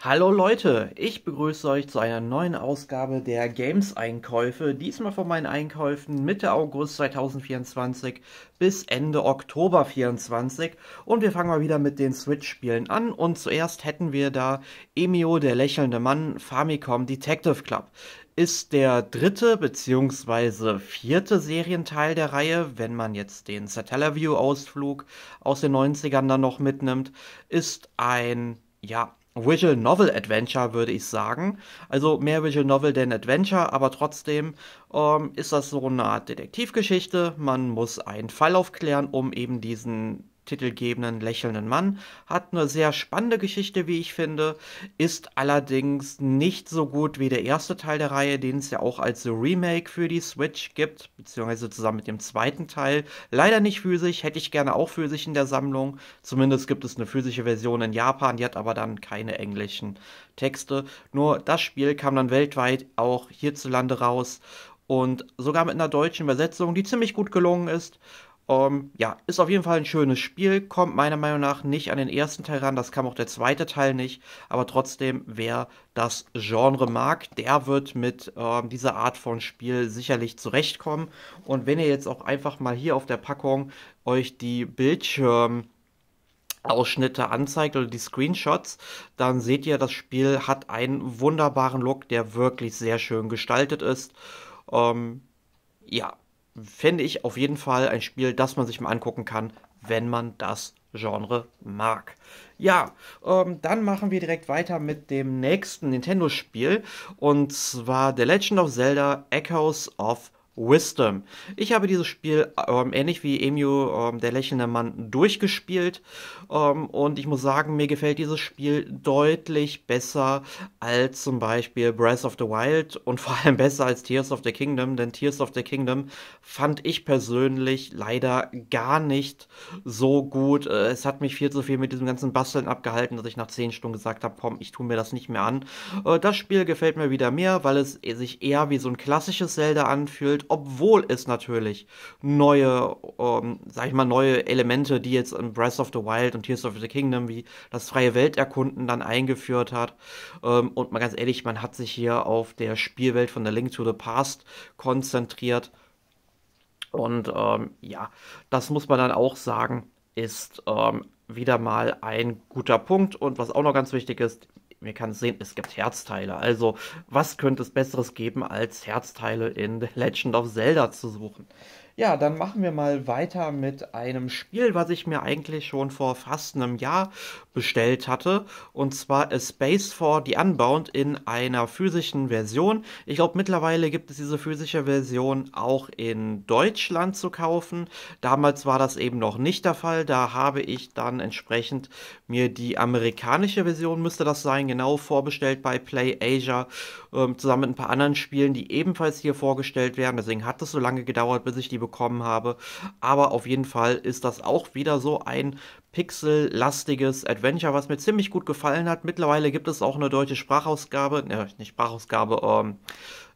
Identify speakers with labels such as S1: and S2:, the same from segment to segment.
S1: Hallo Leute, ich begrüße euch zu einer neuen Ausgabe der Games-Einkäufe. Diesmal von meinen Einkäufen Mitte August 2024 bis Ende Oktober 2024. Und wir fangen mal wieder mit den Switch-Spielen an. Und zuerst hätten wir da Emio, der lächelnde Mann, Famicom Detective Club ist der dritte bzw. vierte Serienteil der Reihe, wenn man jetzt den Satellaview-Ausflug aus den 90ern dann noch mitnimmt, ist ein, ja, Visual Novel Adventure, würde ich sagen. Also mehr Visual Novel denn Adventure, aber trotzdem ähm, ist das so eine Art Detektivgeschichte. Man muss einen Fall aufklären, um eben diesen titelgebenden lächelnden Mann. Hat eine sehr spannende Geschichte, wie ich finde, ist allerdings nicht so gut wie der erste Teil der Reihe, den es ja auch als Remake für die Switch gibt, beziehungsweise zusammen mit dem zweiten Teil. Leider nicht physisch, hätte ich gerne auch physisch in der Sammlung. Zumindest gibt es eine physische Version in Japan, die hat aber dann keine englischen Texte. Nur das Spiel kam dann weltweit auch hierzulande raus und sogar mit einer deutschen Übersetzung, die ziemlich gut gelungen ist. Um, ähm, ja, ist auf jeden Fall ein schönes Spiel, kommt meiner Meinung nach nicht an den ersten Teil ran, das kam auch der zweite Teil nicht, aber trotzdem, wer das Genre mag, der wird mit ähm, dieser Art von Spiel sicherlich zurechtkommen. Und wenn ihr jetzt auch einfach mal hier auf der Packung euch die Bildschirm... Ausschnitte anzeigt oder die Screenshots, dann seht ihr, das Spiel hat einen wunderbaren Look, der wirklich sehr schön gestaltet ist. Ähm, ja, fände ich auf jeden Fall ein Spiel, das man sich mal angucken kann, wenn man das Genre mag. Ja, ähm, dann machen wir direkt weiter mit dem nächsten Nintendo-Spiel und zwar The Legend of Zelda Echoes of Wisdom. Ich habe dieses Spiel ähm, ähnlich wie Emu, ähm, der lächelnde Mann, durchgespielt ähm, und ich muss sagen, mir gefällt dieses Spiel deutlich besser als zum Beispiel Breath of the Wild und vor allem besser als Tears of the Kingdom, denn Tears of the Kingdom fand ich persönlich leider gar nicht so gut. Äh, es hat mich viel zu viel mit diesem ganzen Basteln abgehalten, dass ich nach 10 Stunden gesagt habe, komm, ich tue mir das nicht mehr an. Äh, das Spiel gefällt mir wieder mehr, weil es sich eher wie so ein klassisches Zelda anfühlt obwohl es natürlich neue, ähm, sag ich mal, neue Elemente, die jetzt in Breath of the Wild und Tears of the Kingdom wie das freie Welterkunden dann eingeführt hat. Ähm, und mal ganz ehrlich, man hat sich hier auf der Spielwelt von der Link to the Past konzentriert. Und ähm, ja, das muss man dann auch sagen, ist ähm, wieder mal ein guter Punkt. Und was auch noch ganz wichtig ist, wir kann sehen, es gibt Herzteile. Also, was könnte es Besseres geben, als Herzteile in The Legend of Zelda zu suchen? Ja, dann machen wir mal weiter mit einem Spiel, was ich mir eigentlich schon vor fast einem Jahr bestellt hatte. Und zwar Space for the Unbound in einer physischen Version. Ich glaube, mittlerweile gibt es diese physische Version auch in Deutschland zu kaufen. Damals war das eben noch nicht der Fall. Da habe ich dann entsprechend mir die amerikanische Version, müsste das sein, genau vorbestellt bei Play Asia, äh, zusammen mit ein paar anderen Spielen, die ebenfalls hier vorgestellt werden. Deswegen hat es so lange gedauert, bis ich die bekommen habe. Aber auf jeden Fall ist das auch wieder so ein pixellastiges Adventure, was mir ziemlich gut gefallen hat. Mittlerweile gibt es auch eine deutsche Sprachausgabe, ne, nicht Sprachausgabe, ähm,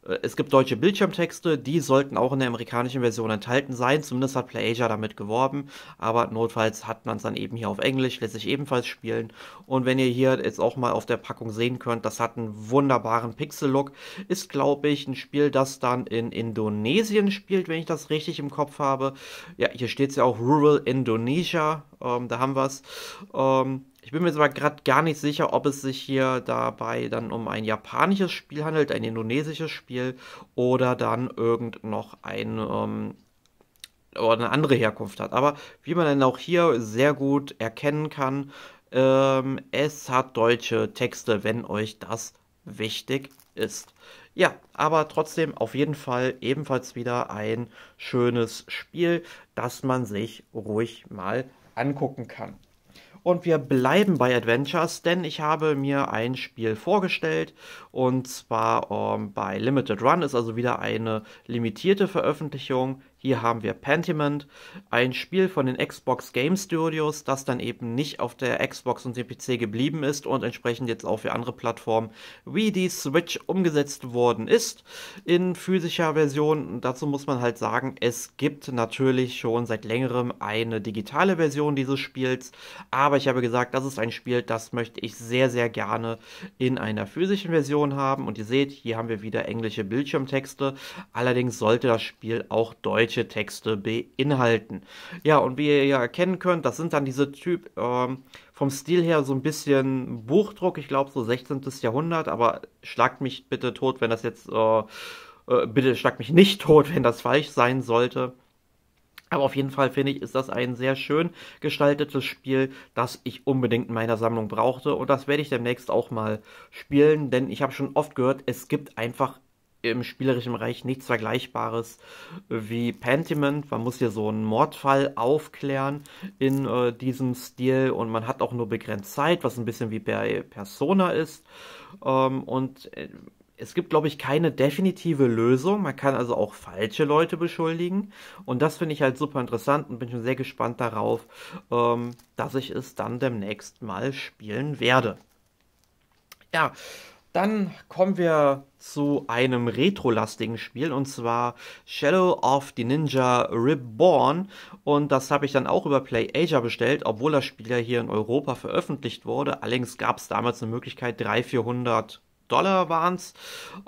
S1: äh, es gibt deutsche Bildschirmtexte, die sollten auch in der amerikanischen Version enthalten sein. Zumindest hat PlayAsia damit geworben, aber notfalls hat man es dann eben hier auf Englisch, lässt sich ebenfalls spielen. Und wenn ihr hier jetzt auch mal auf der Packung sehen könnt, das hat einen wunderbaren Pixel-Look. Ist, glaube ich, ein Spiel, das dann in Indonesien spielt, wenn ich das richtig im Kopf habe. Ja, hier steht es ja auch Rural Indonesia, ähm, da haben wir es. Ähm, ich bin mir zwar gerade gar nicht sicher, ob es sich hier dabei dann um ein japanisches Spiel handelt, ein indonesisches Spiel oder dann irgend noch ein ähm, oder eine andere Herkunft hat. Aber wie man dann auch hier sehr gut erkennen kann, ähm, es hat deutsche Texte, wenn euch das wichtig ist. Ja, aber trotzdem auf jeden Fall ebenfalls wieder ein schönes Spiel, das man sich ruhig mal angucken kann. Und wir bleiben bei Adventures, denn ich habe mir ein Spiel vorgestellt und zwar ähm, bei Limited Run ist also wieder eine limitierte Veröffentlichung hier haben wir Pentiment, ein Spiel von den Xbox Game Studios, das dann eben nicht auf der Xbox und dem PC geblieben ist und entsprechend jetzt auch für andere Plattformen wie die Switch umgesetzt worden ist in physischer Version. Dazu muss man halt sagen, es gibt natürlich schon seit längerem eine digitale Version dieses Spiels, aber ich habe gesagt, das ist ein Spiel, das möchte ich sehr, sehr gerne in einer physischen Version haben. Und ihr seht, hier haben wir wieder englische Bildschirmtexte. Allerdings sollte das Spiel auch Deutsch welche Texte beinhalten. Ja, und wie ihr ja erkennen könnt, das sind dann diese Typ ähm, vom Stil her so ein bisschen Buchdruck, ich glaube so 16. Jahrhundert, aber schlagt mich bitte tot, wenn das jetzt, äh, äh, bitte schlagt mich nicht tot, wenn das falsch sein sollte. Aber auf jeden Fall finde ich, ist das ein sehr schön gestaltetes Spiel, das ich unbedingt in meiner Sammlung brauchte. Und das werde ich demnächst auch mal spielen, denn ich habe schon oft gehört, es gibt einfach im spielerischen Bereich nichts Vergleichbares wie Pentiment. Man muss hier so einen Mordfall aufklären in äh, diesem Stil und man hat auch nur begrenzt Zeit, was ein bisschen wie bei Persona ist. Ähm, und äh, es gibt, glaube ich, keine definitive Lösung. Man kann also auch falsche Leute beschuldigen. Und das finde ich halt super interessant und bin schon sehr gespannt darauf, ähm, dass ich es dann demnächst mal spielen werde. Ja, dann kommen wir zu einem retro-lastigen Spiel und zwar Shadow of the Ninja Reborn. Und das habe ich dann auch über PlayAsia bestellt, obwohl das Spiel ja hier in Europa veröffentlicht wurde. Allerdings gab es damals eine Möglichkeit, 300, 400 Dollar waren es,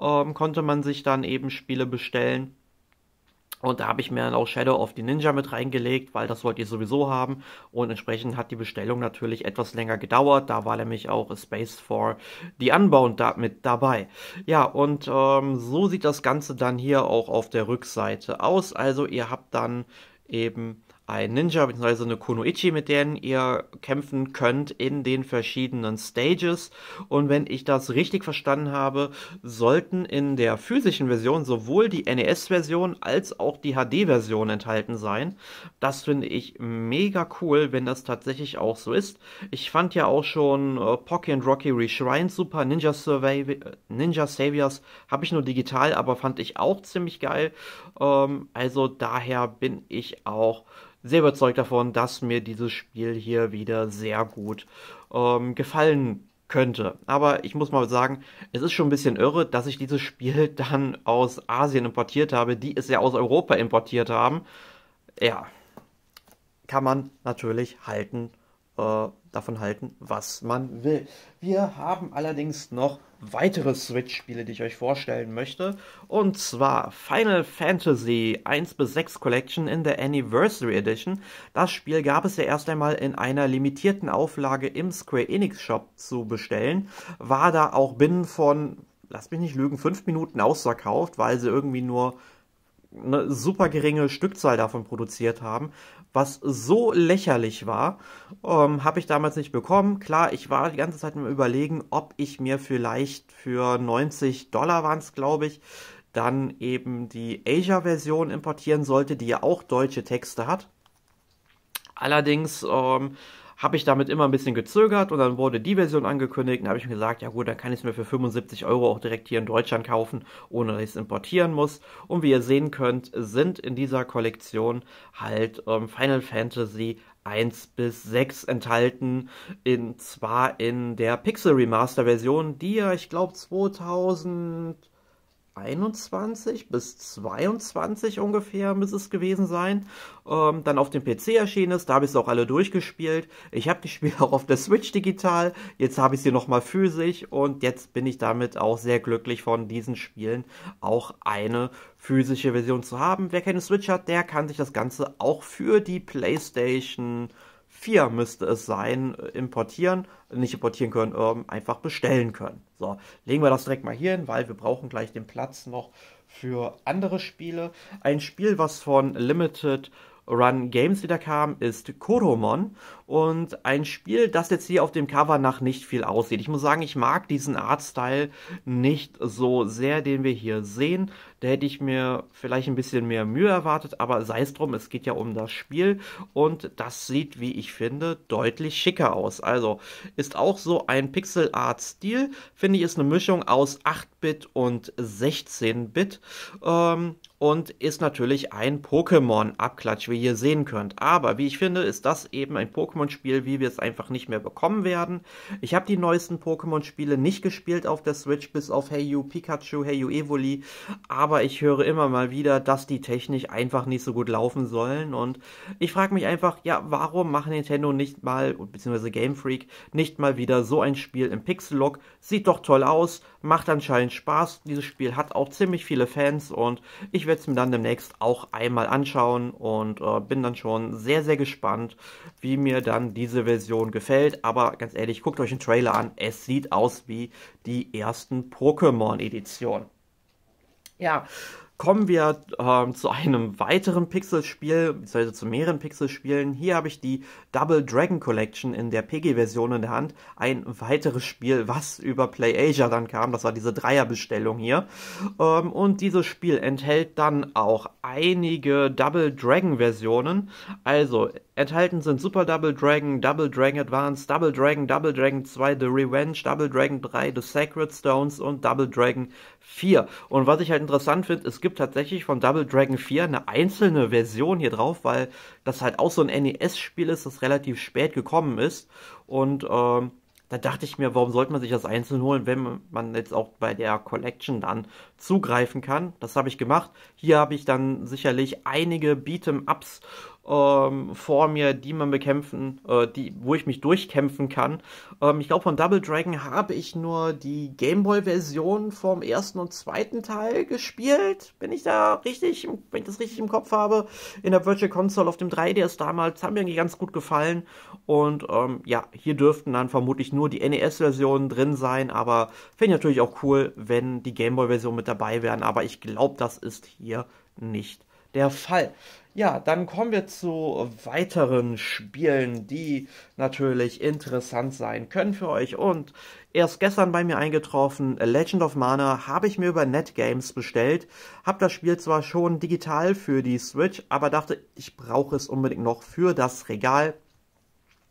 S1: ähm, konnte man sich dann eben Spiele bestellen. Und da habe ich mir dann auch Shadow of the Ninja mit reingelegt, weil das wollt ihr sowieso haben. Und entsprechend hat die Bestellung natürlich etwas länger gedauert. Da war nämlich auch Space for the Unbound da mit dabei. Ja, und ähm, so sieht das Ganze dann hier auch auf der Rückseite aus. Also ihr habt dann eben ein Ninja bzw. eine Kunoichi, mit denen ihr kämpfen könnt in den verschiedenen Stages. Und wenn ich das richtig verstanden habe, sollten in der physischen Version sowohl die NES-Version als auch die HD-Version enthalten sein. Das finde ich mega cool, wenn das tatsächlich auch so ist. Ich fand ja auch schon äh, Pocky and Rocky Reshrined super, Ninja Survey, Ninja Saviors habe ich nur digital, aber fand ich auch ziemlich geil. Ähm, also daher bin ich auch sehr überzeugt davon, dass mir dieses Spiel hier wieder sehr gut ähm, gefallen könnte. Aber ich muss mal sagen, es ist schon ein bisschen irre, dass ich dieses Spiel dann aus Asien importiert habe, die es ja aus Europa importiert haben. Ja, kann man natürlich halten äh, davon halten, was man will. Wir haben allerdings noch weitere Switch-Spiele, die ich euch vorstellen möchte. Und zwar Final Fantasy 1 bis 6 Collection in der Anniversary Edition. Das Spiel gab es ja erst einmal in einer limitierten Auflage im Square Enix Shop zu bestellen. War da auch binnen von, lass mich nicht lügen, 5 Minuten ausverkauft, weil sie irgendwie nur eine super geringe Stückzahl davon produziert haben was so lächerlich war, ähm, habe ich damals nicht bekommen. Klar, ich war die ganze Zeit im Überlegen, ob ich mir vielleicht für 90 Dollar waren es, glaube ich, dann eben die Asia-Version importieren sollte, die ja auch deutsche Texte hat. Allerdings ähm, habe ich damit immer ein bisschen gezögert und dann wurde die Version angekündigt und habe ich mir gesagt, ja gut, dann kann ich es mir für 75 Euro auch direkt hier in Deutschland kaufen, ohne dass ich es importieren muss. Und wie ihr sehen könnt, sind in dieser Kollektion halt ähm, Final Fantasy 1 bis 6 enthalten, in, zwar in der Pixel Remaster Version, die ja, ich glaube, 2000 21 bis 22 ungefähr müsste es gewesen sein. Ähm, dann auf dem PC erschienen ist, da habe ich es auch alle durchgespielt. Ich habe die Spiele auch auf der Switch digital, jetzt habe ich sie nochmal physisch und jetzt bin ich damit auch sehr glücklich von diesen Spielen auch eine physische Version zu haben. Wer keine Switch hat, der kann sich das Ganze auch für die PlayStation 4 müsste es sein, äh, importieren, nicht importieren können, ähm, einfach bestellen können. So, legen wir das direkt mal hier hin, weil wir brauchen gleich den Platz noch für andere Spiele. Ein Spiel, was von Limited Run Games wieder kam, ist Kodomon. Und ein Spiel, das jetzt hier auf dem Cover nach nicht viel aussieht. Ich muss sagen, ich mag diesen Artstyle nicht so sehr, den wir hier sehen. Da hätte ich mir vielleicht ein bisschen mehr Mühe erwartet, aber sei es drum, es geht ja um das Spiel und das sieht, wie ich finde, deutlich schicker aus. Also ist auch so ein Pixel Art Stil, finde ich, ist eine Mischung aus 8-Bit und 16-Bit. Ähm, und ist natürlich ein Pokémon-Abklatsch, wie ihr sehen könnt. Aber wie ich finde, ist das eben ein Pokémon-Spiel, wie wir es einfach nicht mehr bekommen werden. Ich habe die neuesten Pokémon-Spiele nicht gespielt auf der Switch, bis auf Hey You Pikachu, Hey You Evoli, aber aber ich höre immer mal wieder, dass die technisch einfach nicht so gut laufen sollen. Und ich frage mich einfach, ja, warum machen Nintendo nicht mal, beziehungsweise Game Freak, nicht mal wieder so ein Spiel im Pixel-Look? Sieht doch toll aus, macht anscheinend Spaß. Dieses Spiel hat auch ziemlich viele Fans und ich werde es mir dann demnächst auch einmal anschauen und äh, bin dann schon sehr, sehr gespannt, wie mir dann diese Version gefällt. Aber ganz ehrlich, guckt euch den Trailer an. Es sieht aus wie die ersten Pokémon-Editionen. Ja, Kommen wir äh, zu einem weiteren Pixelspiel, beziehungsweise zu mehreren Pixelspielen. Hier habe ich die Double Dragon Collection in der PG-Version in der Hand. Ein weiteres Spiel, was über PlayAsia dann kam. Das war diese Dreierbestellung hier. Ähm, und dieses Spiel enthält dann auch einige Double Dragon-Versionen. Also enthalten sind Super Double Dragon, Double Dragon Advance, Double Dragon, Double Dragon 2, The Revenge, Double Dragon 3, The Sacred Stones und Double Dragon 4. Und was ich halt interessant finde, ist gibt tatsächlich von Double Dragon 4 eine einzelne Version hier drauf, weil das halt auch so ein NES-Spiel ist, das relativ spät gekommen ist. Und ähm, da dachte ich mir, warum sollte man sich das einzeln holen, wenn man jetzt auch bei der Collection dann zugreifen kann. Das habe ich gemacht. Hier habe ich dann sicherlich einige Beat'em-Ups ähm, vor mir, die man bekämpfen, äh, die, wo ich mich durchkämpfen kann. Ähm, ich glaube, von Double Dragon habe ich nur die Gameboy-Version vom ersten und zweiten Teil gespielt. Bin ich da richtig, wenn ich das richtig im Kopf habe, in der Virtual Console auf dem 3DS damals, haben mir irgendwie ganz gut gefallen. Und ähm, ja, hier dürften dann vermutlich nur die NES-Versionen drin sein, aber finde ich natürlich auch cool, wenn die Gameboy-Version mit mit dabei wären, aber ich glaube, das ist hier nicht der Fall. Ja, dann kommen wir zu weiteren Spielen, die natürlich interessant sein können für euch. Und erst gestern bei mir eingetroffen, Legend of Mana habe ich mir über NetGames bestellt. Hab das Spiel zwar schon digital für die Switch, aber dachte, ich brauche es unbedingt noch für das Regal.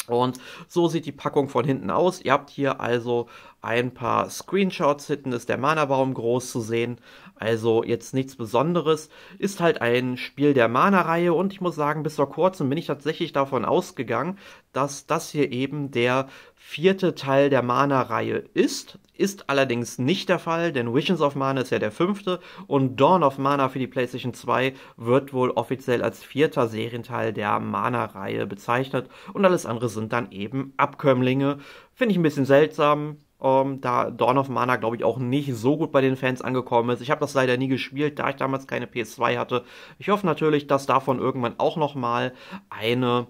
S1: Und so sieht die Packung von hinten aus. Ihr habt hier also ein paar Screenshots. Hinten ist der Mana-Baum groß zu sehen. Also jetzt nichts Besonderes. Ist halt ein Spiel der Mana-Reihe und ich muss sagen, bis vor kurzem bin ich tatsächlich davon ausgegangen, dass das hier eben der vierte Teil der Mana-Reihe ist. Ist allerdings nicht der Fall, denn Visions of Mana ist ja der fünfte und Dawn of Mana für die PlayStation 2 wird wohl offiziell als vierter Serienteil der Mana-Reihe bezeichnet und alles andere sind dann eben Abkömmlinge. Finde ich ein bisschen seltsam, ähm, da Dawn of Mana, glaube ich, auch nicht so gut bei den Fans angekommen ist. Ich habe das leider nie gespielt, da ich damals keine PS2 hatte. Ich hoffe natürlich, dass davon irgendwann auch nochmal eine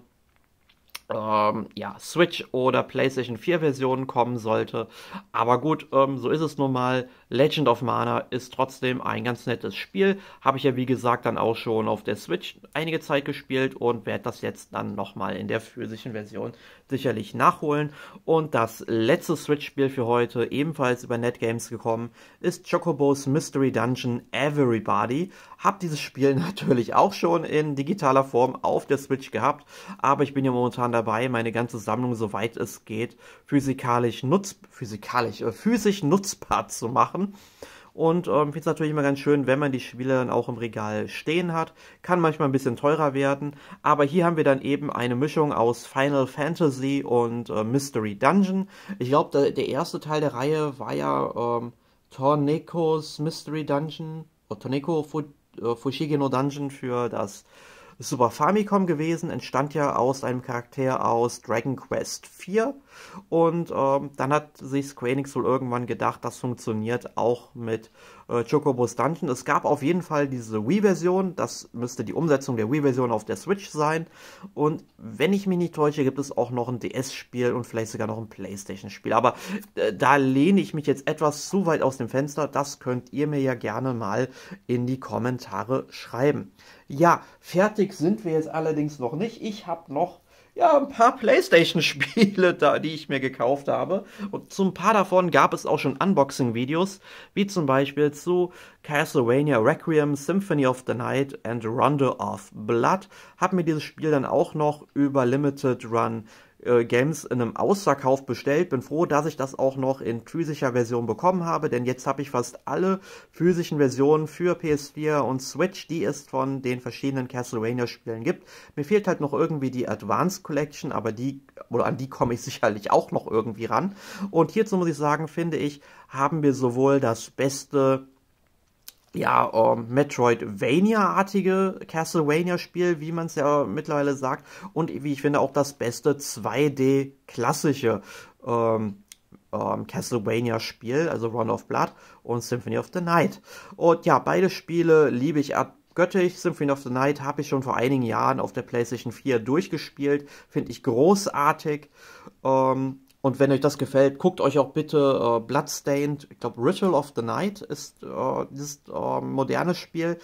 S1: ähm, ja, Switch oder PlayStation 4 Versionen kommen sollte. Aber gut, ähm, so ist es nun mal. Legend of Mana ist trotzdem ein ganz nettes Spiel. Habe ich ja wie gesagt dann auch schon auf der Switch einige Zeit gespielt und werde das jetzt dann nochmal in der physischen Version sicherlich nachholen. Und das letzte Switch-Spiel für heute, ebenfalls über NetGames gekommen, ist Chocobos Mystery Dungeon Everybody. Habe dieses Spiel natürlich auch schon in digitaler Form auf der Switch gehabt, aber ich bin ja momentan dabei, meine ganze Sammlung, soweit es geht, physikalisch, nutz, physikalisch äh, physisch nutzbar zu machen. Und ähm, finde es natürlich immer ganz schön, wenn man die Spiele dann auch im Regal stehen hat. Kann manchmal ein bisschen teurer werden. Aber hier haben wir dann eben eine Mischung aus Final Fantasy und äh, Mystery Dungeon. Ich glaube, der, der, erste Teil der Reihe war ja ähm, Tornekos Mystery Dungeon. Oder äh, Torneko Fu, äh, Fushigino Dungeon für das Super Famicom gewesen, entstand ja aus einem Charakter aus Dragon Quest 4. Und ähm, dann hat sich Square Enix wohl irgendwann gedacht, das funktioniert auch mit äh, Chocobos Dungeon. Es gab auf jeden Fall diese Wii-Version, das müsste die Umsetzung der Wii-Version auf der Switch sein. Und wenn ich mich nicht täusche, gibt es auch noch ein DS-Spiel und vielleicht sogar noch ein PlayStation-Spiel. Aber äh, da lehne ich mich jetzt etwas zu weit aus dem Fenster. Das könnt ihr mir ja gerne mal in die Kommentare schreiben. Ja, fertig sind wir jetzt allerdings noch nicht. Ich habe noch ja, ein paar PlayStation-Spiele da, die ich mir gekauft habe. Und zu ein paar davon gab es auch schon Unboxing-Videos, wie zum Beispiel zu Castlevania Requiem, Symphony of the Night and Rondo of Blood. Hab mir dieses Spiel dann auch noch über Limited Run äh, Games in einem Ausverkauf bestellt. Bin froh, dass ich das auch noch in physischer Version bekommen habe, denn jetzt habe ich fast alle physischen Versionen für PS4 und Switch, die es von den verschiedenen Castlevania-Spielen gibt. Mir fehlt halt noch irgendwie die Advanced Collection, aber die, oder an die komme ich sicherlich auch noch irgendwie ran. Und hierzu muss ich sagen, finde ich, haben wir sowohl das beste ja, ähm, Metroidvania-artige Castlevania-Spiel, wie man es ja mittlerweile sagt. Und wie ich finde, auch das beste 2D-klassische ähm, ähm, Castlevania-Spiel, also Run of Blood und Symphony of the Night. Und ja, beide Spiele liebe ich abgöttisch. Symphony of the Night habe ich schon vor einigen Jahren auf der PlayStation 4 durchgespielt. Finde ich großartig. Ähm, und wenn euch das gefällt, guckt euch auch bitte äh, Bloodstained, ich glaube Ritual of the Night ist äh, dieses äh, moderne Spiel.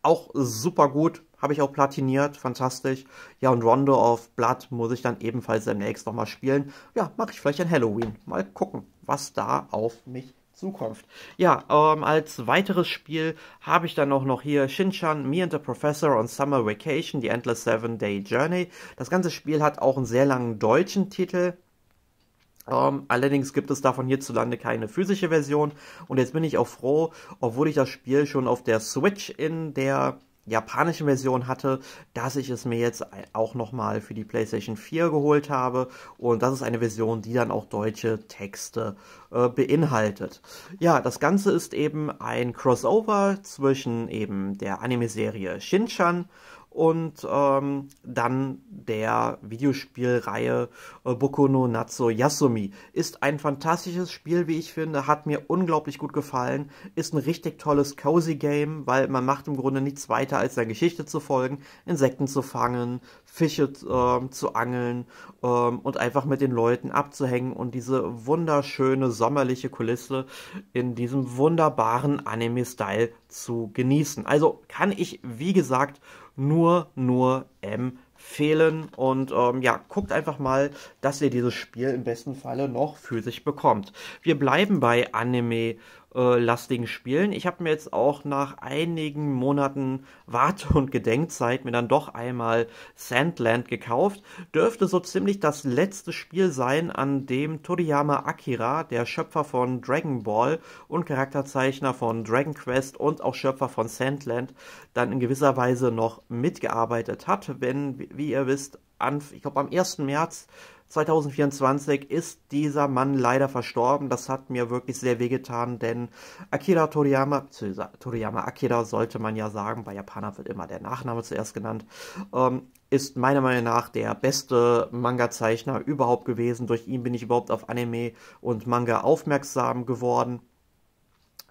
S1: Auch super gut, habe ich auch platiniert, fantastisch. Ja, und Rondo of Blood muss ich dann ebenfalls demnächst nochmal spielen. Ja, mache ich vielleicht ein Halloween. Mal gucken, was da auf mich Zukunft. Ja, ähm, als weiteres Spiel habe ich dann auch noch hier Shinchan, Me and the Professor on Summer Vacation, The Endless Seven Day Journey. Das ganze Spiel hat auch einen sehr langen deutschen Titel. Um, allerdings gibt es davon hierzulande keine physische Version. Und jetzt bin ich auch froh, obwohl ich das Spiel schon auf der Switch in der japanischen Version hatte, dass ich es mir jetzt auch nochmal für die PlayStation 4 geholt habe. Und das ist eine Version, die dann auch deutsche Texte äh, beinhaltet. Ja, das Ganze ist eben ein Crossover zwischen eben der Anime-Serie Shinchan und ähm, dann der Videospielreihe äh, Boku no Natsu Yasumi. Ist ein fantastisches Spiel, wie ich finde, hat mir unglaublich gut gefallen, ist ein richtig tolles Cozy Game, weil man macht im Grunde nichts weiter, als der Geschichte zu folgen, Insekten zu fangen, Fische äh, zu angeln äh, und einfach mit den Leuten abzuhängen und diese wunderschöne sommerliche Kulisse in diesem wunderbaren Anime-Style zu genießen. Also kann ich, wie gesagt, nur, nur empfehlen. Und ähm, ja, guckt einfach mal, dass ihr dieses Spiel im besten Falle noch für sich bekommt. Wir bleiben bei Anime äh, lastigen Spielen. Ich habe mir jetzt auch nach einigen Monaten Warte- und Gedenkzeit mir dann doch einmal Sandland gekauft. Dürfte so ziemlich das letzte Spiel sein, an dem Toriyama Akira, der Schöpfer von Dragon Ball und Charakterzeichner von Dragon Quest und auch Schöpfer von Sandland, dann in gewisser Weise noch mitgearbeitet hat. Wenn, wie ihr wisst, an, ich glaube am 1. März 2024 ist dieser Mann leider verstorben. Das hat mir wirklich sehr wehgetan, denn Akira Toriyama, Toriyama Akira sollte man ja sagen, bei Japaner wird immer der Nachname zuerst genannt, ähm, ist meiner Meinung nach der beste Manga-Zeichner überhaupt gewesen. Durch ihn bin ich überhaupt auf Anime und Manga aufmerksam geworden.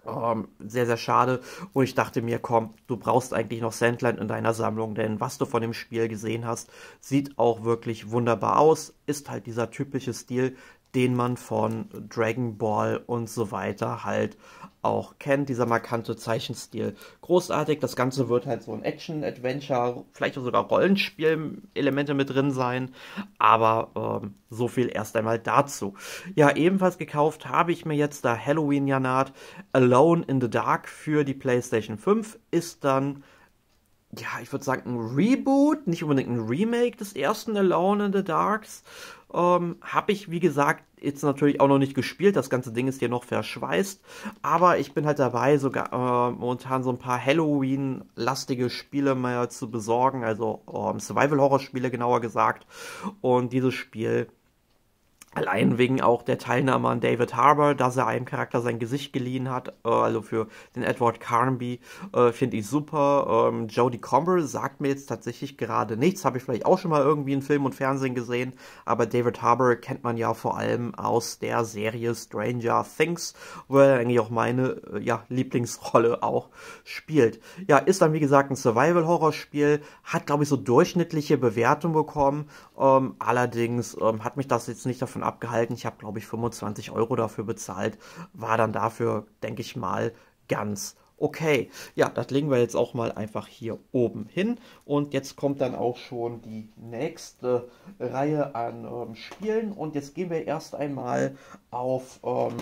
S1: Ähm, sehr, sehr schade. Und ich dachte mir, komm, du brauchst eigentlich noch Sandland in deiner Sammlung, denn was du von dem Spiel gesehen hast, sieht auch wirklich wunderbar aus. Ist halt dieser typische Stil, den man von Dragon Ball und so weiter halt auch kennt, dieser markante Zeichenstil. Großartig, das Ganze wird halt so ein Action-Adventure, vielleicht sogar Rollenspiel-Elemente mit drin sein, aber ähm, so viel erst einmal dazu. Ja, ebenfalls gekauft habe ich mir jetzt da Halloween Janat Alone in the Dark für die PlayStation 5, ist dann ja, ich würde sagen, ein Reboot, nicht unbedingt ein Remake des ersten Alone in the Darks, ähm, Habe ich, wie gesagt, jetzt natürlich auch noch nicht gespielt. Das ganze Ding ist hier noch verschweißt. Aber ich bin halt dabei, sogar äh, momentan so ein paar Halloween-lastige Spiele mal zu besorgen. Also ähm, Survival-Horror-Spiele genauer gesagt. Und dieses Spiel Allein wegen auch der Teilnahme an David Harbour, dass er einem Charakter sein Gesicht geliehen hat, äh, also für den Edward Carnby, äh, finde ich super. Ähm, Jodie Comer sagt mir jetzt tatsächlich gerade nichts, habe ich vielleicht auch schon mal irgendwie in Film und Fernsehen gesehen, aber David Harbour kennt man ja vor allem aus der Serie Stranger Things, wo er eigentlich auch meine äh, ja, Lieblingsrolle auch spielt. Ja, ist dann wie gesagt ein Survival-Horror-Spiel, hat glaube ich so durchschnittliche Bewertung bekommen ähm, allerdings ähm, hat mich das jetzt nicht davon abgehalten. Ich habe, glaube ich, 25 Euro dafür bezahlt. War dann dafür, denke ich mal, ganz okay. Ja, das legen wir jetzt auch mal einfach hier oben hin. Und jetzt kommt dann auch schon die nächste Reihe an ähm, Spielen. Und jetzt gehen wir erst einmal auf... Ähm,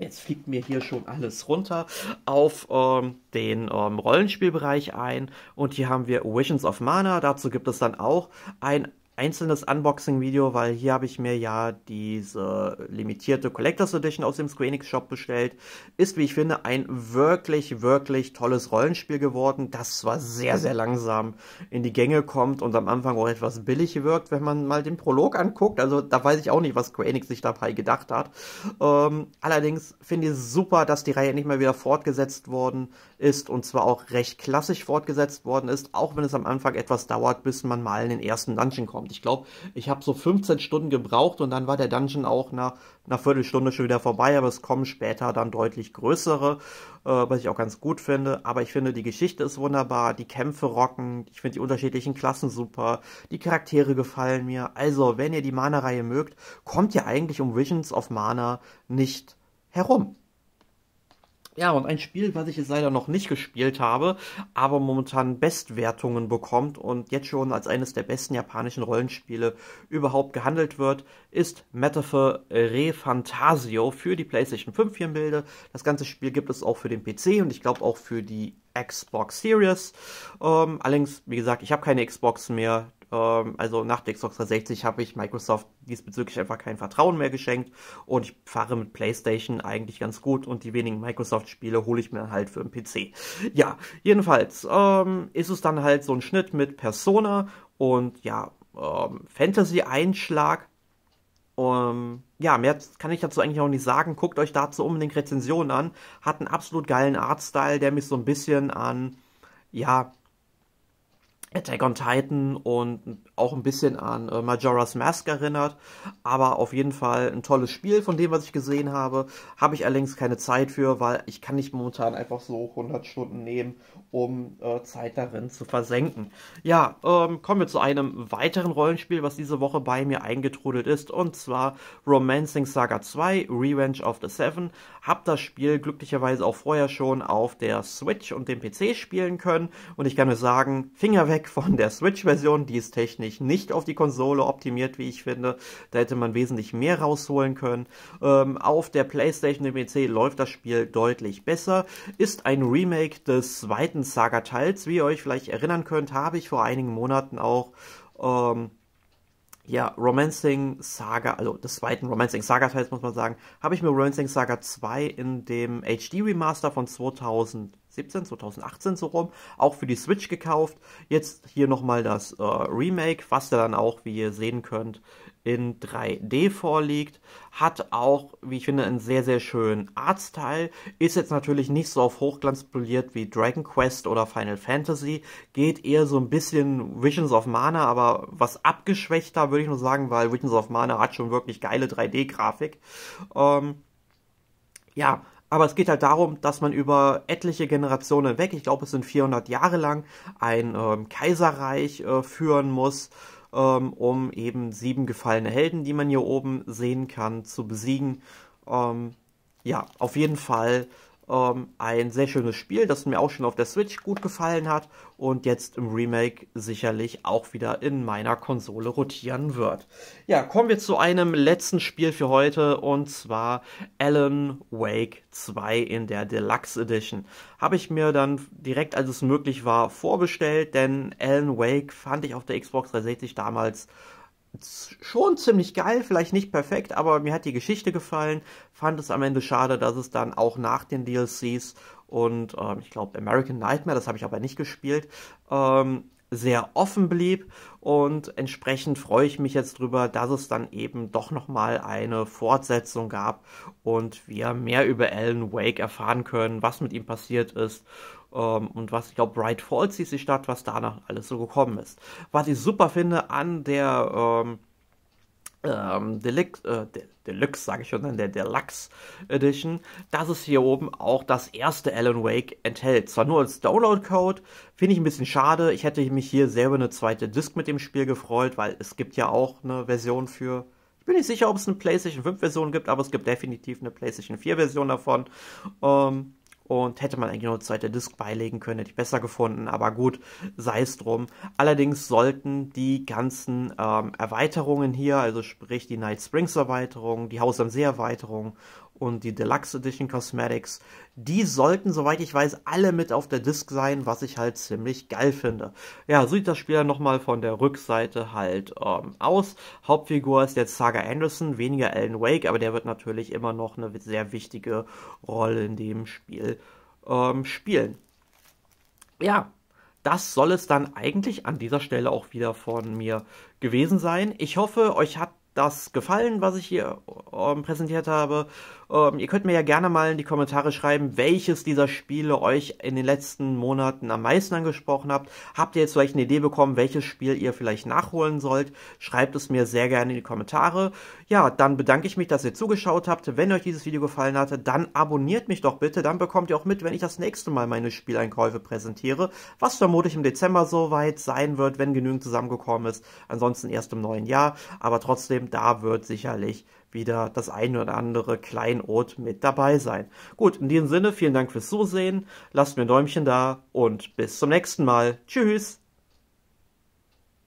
S1: jetzt fliegt mir hier schon alles runter auf ähm, den ähm, Rollenspielbereich ein und hier haben wir Visions of Mana. Dazu gibt es dann auch ein einzelnes Unboxing-Video, weil hier habe ich mir ja diese limitierte Collectors Edition aus dem Square Enix Shop bestellt. Ist, wie ich finde, ein wirklich, wirklich tolles Rollenspiel geworden, das zwar sehr, sehr langsam in die Gänge kommt und am Anfang auch etwas billig wirkt, wenn man mal den Prolog anguckt. Also da weiß ich auch nicht, was Square Enix sich dabei gedacht hat. Ähm, allerdings finde ich es super, dass die Reihe nicht mal wieder fortgesetzt worden ist und zwar auch recht klassisch fortgesetzt worden ist, auch wenn es am Anfang etwas dauert, bis man mal in den ersten Dungeon kommt kommt. Ich glaube, ich habe so 15 Stunden gebraucht und dann war der Dungeon auch nach einer Viertelstunde schon wieder vorbei, aber es kommen später dann deutlich größere, äh, was ich auch ganz gut finde. Aber ich finde, die Geschichte ist wunderbar, die Kämpfe rocken, ich finde die unterschiedlichen Klassen super, die Charaktere gefallen mir. Also, wenn ihr die Mana-Reihe mögt, kommt ihr eigentlich um Visions of Mana nicht herum. Ja, und ein Spiel, was ich jetzt leider noch nicht gespielt habe, aber momentan Bestwertungen bekommt und jetzt schon als eines der besten japanischen Rollenspiele überhaupt gehandelt wird, ist Metaphor Re Fantasio für die PlayStation 5 hier im Bilde. Das ganze Spiel gibt es auch für den PC und ich glaube auch für die Xbox Series. Ähm, allerdings, wie gesagt, ich habe keine Xbox mehr. Ähm, also nach der Xbox 360 habe ich Microsoft diesbezüglich einfach kein Vertrauen mehr geschenkt und ich fahre mit PlayStation eigentlich ganz gut und die wenigen Microsoft-Spiele hole ich mir halt für den PC. Ja, jedenfalls ähm, ist es dann halt so ein Schnitt mit Persona und ja, ähm, Fantasy-Einschlag. Um, ähm, ja, mehr kann ich dazu eigentlich auch nicht sagen. Guckt euch dazu unbedingt Rezensionen an. Hat einen absolut geilen Artstyle, der mich so ein bisschen an, ja, Attack on Titan und auch ein bisschen an äh, Majora's Mask erinnert. Aber auf jeden Fall ein tolles Spiel von dem, was ich gesehen habe. Habe ich allerdings keine Zeit für, weil ich kann nicht momentan einfach so 100 Stunden nehmen, um äh, Zeit darin zu versenken. Ja, ähm, kommen wir zu einem weiteren Rollenspiel, was diese Woche bei mir eingetrudelt ist. Und zwar Romancing Saga 2 Revenge of the Seven. Hab das Spiel glücklicherweise auch vorher schon auf der Switch und dem PC spielen können. Und ich kann nur sagen, Finger weg weg von der Switch-Version, die ist technisch nicht auf die Konsole optimiert, wie ich finde. Da hätte man wesentlich mehr rausholen können. Ähm, auf der PlayStation im PC läuft das Spiel deutlich besser. Ist ein Remake des zweiten Saga-Teils. Wie ihr euch vielleicht erinnern könnt, habe ich vor einigen Monaten auch ähm, ja, Romancing Saga, also des zweiten Romancing Saga Teils muss man sagen, habe ich mir Romancing Saga 2 in dem HD Remaster von 2000 2017, 2018 so rum, auch für die Switch gekauft. Jetzt hier nochmal das äh, Remake, was dann auch, wie ihr sehen könnt, in 3D vorliegt. Hat auch, wie ich finde, einen sehr, sehr schönen Artstyle. Ist jetzt natürlich nicht so auf Hochglanz poliert wie Dragon Quest oder Final Fantasy. Geht eher so ein bisschen Visions of Mana, aber was abgeschwächter, würde ich nur sagen, weil Visions of Mana hat schon wirklich geile 3D-Grafik. Ähm, ja, aber es geht halt darum, dass man über etliche Generationen weg, ich glaube es sind 400 Jahre lang, ein ähm, Kaiserreich äh, führen muss, ähm, um eben sieben gefallene Helden, die man hier oben sehen kann, zu besiegen. Ähm, ja, auf jeden Fall ähm, ein sehr schönes Spiel, das mir auch schon auf der Switch gut gefallen hat und jetzt im Remake sicherlich auch wieder in meiner Konsole rotieren wird. Ja, kommen wir zu einem letzten Spiel für heute und zwar Alan Wake 2 in der Deluxe Edition. Habe ich mir dann direkt, als es möglich war, vorbestellt, denn Alan Wake fand ich auf der Xbox 360 damals schon ziemlich geil, vielleicht nicht perfekt, aber mir hat die Geschichte gefallen. Fand es am Ende schade, dass es dann auch nach den DLCs und ähm, ich glaube American Nightmare, das habe ich aber nicht gespielt, ähm, sehr offen blieb und entsprechend freue ich mich jetzt drüber, dass es dann eben doch nochmal eine Fortsetzung gab und wir mehr über Alan Wake erfahren können, was mit ihm passiert ist ähm, und was, ich glaube, Bright Falls hieß die Stadt, was danach alles so gekommen ist. Was ich super finde an der ähm, ähm, Deluxe, äh, Deluxe sage ich schon, in der Deluxe Edition, dass es hier oben auch das erste Alan Wake enthält. Zwar nur als Download-Code, finde ich ein bisschen schade. Ich hätte mich hier selber eine zweite Disc mit dem Spiel gefreut, weil es gibt ja auch eine Version für. Ich bin nicht sicher, ob es eine PlayStation 5 Version gibt, aber es gibt definitiv eine PlayStation 4 Version davon. Ähm, und hätte man eigentlich nur eine zweite Disk beilegen können, hätte ich besser gefunden, aber gut, sei es drum. Allerdings sollten die ganzen ähm, Erweiterungen hier, also sprich die Night Springs Erweiterung, die Haus am See Erweiterung und die Deluxe Edition Cosmetics. Die sollten, soweit ich weiß, alle mit auf der Disc sein, was ich halt ziemlich geil finde. Ja, so sieht das Spiel dann nochmal von der Rückseite halt ähm, aus. Hauptfigur ist jetzt Saga Anderson, weniger Alan Wake, aber der wird natürlich immer noch eine sehr wichtige Rolle in dem Spiel ähm, spielen. Ja, das soll es dann eigentlich an dieser Stelle auch wieder von mir gewesen sein. Ich hoffe, euch hat das gefallen, was ich hier ähm, präsentiert habe. Ähm, ihr könnt mir ja gerne mal in die Kommentare schreiben, welches dieser Spiele euch in den letzten Monaten am meisten angesprochen habt. Habt ihr jetzt vielleicht eine Idee bekommen, welches Spiel ihr vielleicht nachholen sollt? Schreibt es mir sehr gerne in die Kommentare. Ja, dann bedanke ich mich, dass ihr zugeschaut habt. Wenn euch dieses Video gefallen hatte, dann abonniert mich doch bitte. Dann bekommt ihr auch mit, wenn ich das nächste Mal meine Spieleinkäufe präsentiere, was vermutlich im Dezember soweit sein wird, wenn genügend zusammengekommen ist. Ansonsten erst im neuen Jahr. Aber trotzdem, da wird sicherlich wieder das ein oder andere Kleinod mit dabei sein. Gut, in diesem Sinne, vielen Dank fürs Zusehen, lasst mir ein Däumchen da und bis zum nächsten Mal. Tschüss!